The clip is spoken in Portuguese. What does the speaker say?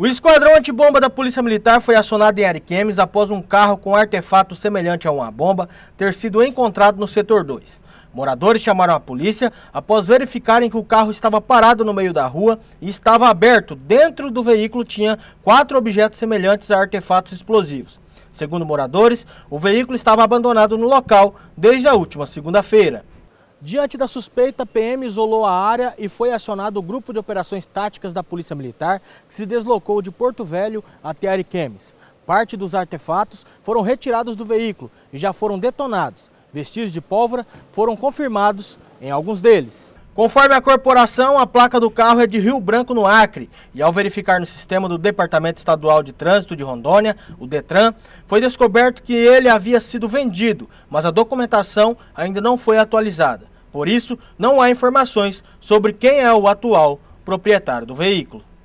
O esquadrão antibomba da Polícia Militar foi acionado em Ariquemes após um carro com artefato semelhante a uma bomba ter sido encontrado no setor 2. Moradores chamaram a polícia após verificarem que o carro estava parado no meio da rua e estava aberto. Dentro do veículo tinha quatro objetos semelhantes a artefatos explosivos. Segundo moradores, o veículo estava abandonado no local desde a última segunda-feira. Diante da suspeita, PM isolou a área e foi acionado o grupo de operações táticas da Polícia Militar, que se deslocou de Porto Velho até Ariquemes. Parte dos artefatos foram retirados do veículo e já foram detonados. Vestígios de pólvora foram confirmados em alguns deles. Conforme a corporação, a placa do carro é de Rio Branco, no Acre, e ao verificar no sistema do Departamento Estadual de Trânsito de Rondônia, o DETRAN, foi descoberto que ele havia sido vendido, mas a documentação ainda não foi atualizada. Por isso, não há informações sobre quem é o atual proprietário do veículo.